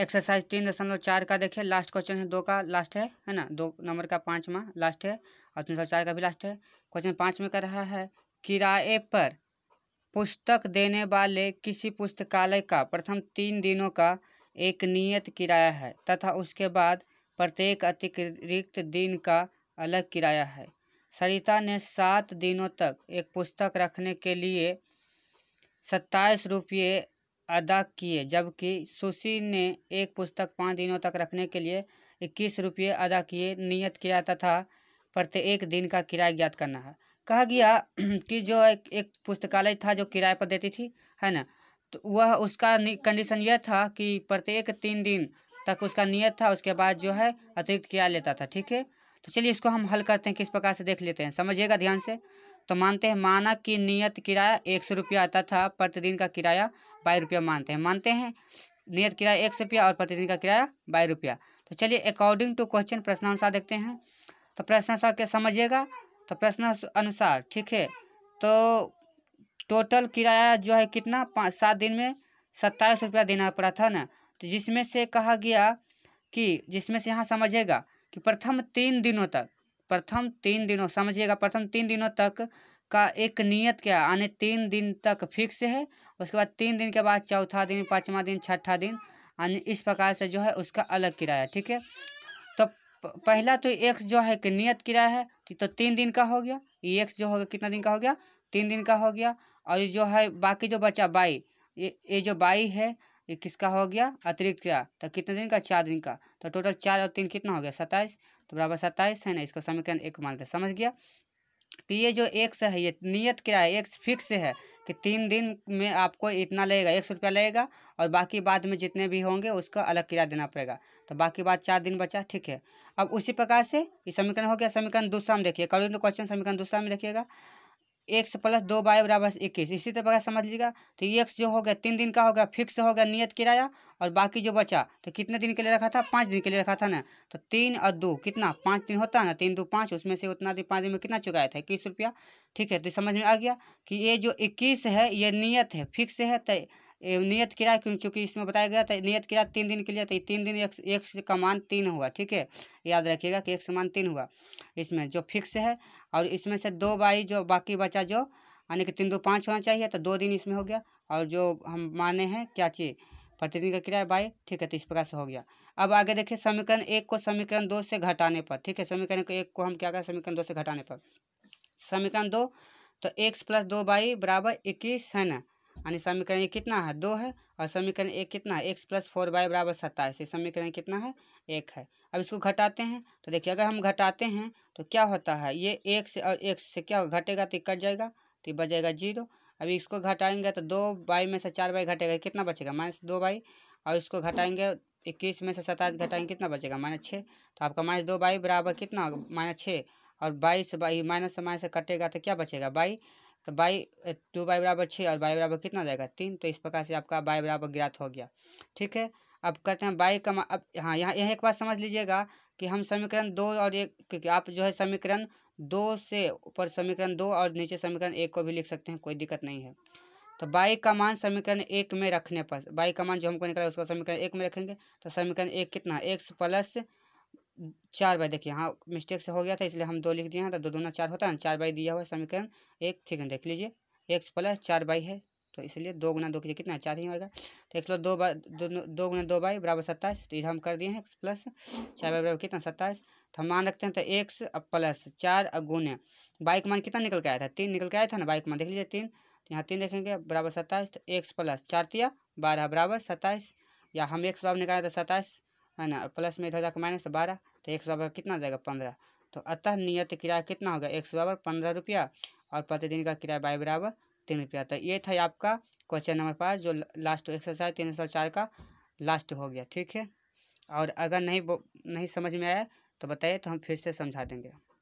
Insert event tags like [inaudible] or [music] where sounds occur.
exercise तीन दशमलव चार का देखिए लास्ट क्वेश्चन है दो का लास्ट है है ना दो नंबर का पाँचवा लास्ट है और तीन सौ चार का भी लास्ट है क्वेश्चन पाँच में कर रहा है किराए पर पुस्तक देने वाले किसी पुस्तकालय का प्रथम तीन दिनों का एक नियत किराया है तथा उसके बाद प्रत्येक अतिरिक्त दिन का अलग किराया है सरिता ने सात दिनों तक एक पुस्तक रखने के लिए सत्ताईस रुपये अदा किए जबकि सुशी ने एक पुस्तक पाँच दिनों तक रखने के लिए इक्कीस रुपये अदा किए नियत किया तथा प्रत्येक दिन का किराया ज्ञात करना है कहा गया [clears throat] कि जो एक, एक पुस्तकालय था जो किराए पर देती थी है ना तो वह उसका कंडीशन यह था कि प्रत्येक तीन दिन तक उसका नियत था उसके बाद जो है अतिरिक्त किराया लेता था ठीक है तो चलिए इसको हम हल करते हैं किस प्रकार से देख लेते हैं समझिएगा ध्यान से तो मानते हैं माना कि नियत किराया एक सौ रुपया आता था प्रतिदिन का किराया बाईस रुपया मानते हैं मानते हैं नियत किराया एक सौ रुपया और प्रतिदिन का किराया बाईस रुपया तो चलिए अकॉर्डिंग टू क्वेश्चन प्रश्न अनुसार देखते हैं तो प्रश्न अनुसार क्या समझिएगा तो प्रश्न अनुसार ठीक है तो टोटल किराया जो है कितना पाँच सात दिन में सत्ताईस रुपया देना पड़ा था ना तो जिसमें से कहा गया कि जिसमें से यहाँ समझेगा कि प्रथम तीन दिनों तक प्रथम तीन दिनों समझिएगा प्रथम तीन दिनों तक का एक नियत क्या आने तीन दिन तक फिक्स है उसके बाद तीन दिन के बाद चौथा दिन पाँचवा दिन छठा दिन यानी इस प्रकार से जो है उसका अलग किराया ठीक है तो पहला तो एक्स जो है कि नियत किराया है तो तीन दिन का हो गया ये एक्स जो होगा कितना दिन का हो गया तीन दिन का हो गया और ये जो है बाकी जो बचा बाई ये ये जो बाई है ये किसका हो गया अतिरिक्त क्रिया तो कितने दिन का चार दिन का तो टोटल चार और तीन कितना हो गया सत्ताईस तो बराबर सत्ताईस है ना इसका समीकरण एक मानते समझ गया तो ये जो एक्स है ये नियत किराया एक्स फिक्स है कि तीन दिन में आपको इतना लगेगा एक सौ रुपया लगेगा और बाकी बाद में जितने भी होंगे उसका अलग किराया देना पड़ेगा तो बाकी बाद चार दिन बचा ठीक है अब उसी प्रकार से ये समीकरण हो गया समीकरण दूसरा में देखिए करोड़ तो क्वेश्चन समीकरण दूसरा में देखिएगा एक्स प्लस दो बाई बराबर इक्कीस इसी तरह समझ लीजिएगा तो ये एक्स जो हो गया तीन दिन का हो गया फिक्स हो गया नियत किराया और बाकी जो बचा तो कितने दिन के लिए रखा था पाँच दिन के लिए रखा था ना तो तीन और दो कितना पाँच दिन होता है ना तीन दो पाँच उसमें से उतना दिन पाँच दिन में कितना चुकाया था इक्कीस रुपया ठीक है तो समझ में आ गया कि ये जो इक्कीस है ये नियत है फिक्स है तो नियत किराया क्यों चूँकि इसमें बताया गया था नियत किराया तीन दिन के लिए तो तीन दिन एक एक का तीन हुआ ठीक है याद रखिएगा कि एक समान तीन हुआ इसमें जो फिक्स है और इसमें से दो बाई जो बाकी बचा जो यानी कि तीन दो पाँच होना चाहिए तो दो दिन इसमें हो गया और जो हम माने हैं क्या चीज़ प्रतिदिन का किराया बाई ठीक है तो इस प्रकार से हो गया अब आगे देखिए समीकरण एक को समीकरण दो से घटाने पर ठीक है समीकरण एक को हम क्या करें समीकरण दो से घटाने पर समीकरण दो तो एक्स प्लस दो बाई बराबर इक्कीस है ना यानी समीकरण ये कितना है दो है और समीकरण एक कितना है एक्स प्लस फोर वाई बराबर सत्ताईस ये समीकरण कितना है एक है अब इसको घटाते हैं तो देखिए अगर हम घटाते हैं तो क्या होता है ये एक से और एक से क्या घटेगा तो कट जाएगा तो बचेगा जीरो अभी इसको घटाएंगे तो दो बाई में से चार बाई घटेगा कितना बचेगा माइनस दो बाई और इसको घटाएंगे इक्कीस में से सत्ताईस घटाएंगे कितना बचेगा माइनस छः तो आपका माइनस दो बाई बराबर कितना माइनस छः और बाईस बाई माइनस से माइनस से कटेगा तो क्या बचेगा बाई तो बाई टू बाई बराबर छः और बाई बराबर कितना जाएगा तीन तो इस प्रकार से आपका बाई बराबर ज्ञात हो गया ठीक है अब कहते हैं बाई का अब हाँ यहाँ यह एक बात समझ लीजिएगा कि हम समीकरण दो और एक क्योंकि आप जो है समीकरण दो से ऊपर समीकरण दो और नीचे समीकरण एक को भी लिख सकते हैं कोई दिक्कत नहीं है तो बाई का मान समीकरण एक में रखने पर बाई का मान जो हमको निकला उसका समीकरण एक में रखेंगे तो समीकरण एक कितना एक्स प्लस चार बाई देखिए हाँ मिस्टेक से हो गया था इसलिए हम दो लिख दिए हैं तो दो दोनों चार होता है चार बाई दिया हुआ समीकरण एक ठीक है देख लीजिए एक्स प्लस चार बाई है तो इसलिए दो गुना दो कीजिए कितना चार ही होगा तो एक्स प्लस दो बाई दो, गुना दो बाई बराबर सत्ताईस तो इधर हम कर दिए हैं एक्स प्लस चार बाई बराबर कितना सत्ताईस तो हम मान रखते हैं तो एक्स प्लस चार अब गुने बाई का मान कितना निकल के आया था तीन निकल के आया था ना बाई का मान देख लीजिए तीन तो यहाँ तीन देखेंगे बराबर सत्ताईस तो एक्स प्लस चार दिया बारह बराबर सत्ताईस या हम एक्स बराबर निकाले तो सत्ताईस है ना प्लस में इधर जाकर माइनस बारह तो एक सौ कितना जाएगा पंद्रह तो अतः नियत किराया कितना होगा एक सौ बराबर पंद्रह रुपया और प्रतिदिन का किराया बाई बराबर तीन रुपया तो ये था आपका क्वेश्चन नंबर पाँच जो लास्ट एक्सरसाइज तीन सौ चार का लास्ट हो गया ठीक है और अगर नहीं नहीं समझ में आया तो बताइए तो हम फिर से समझा देंगे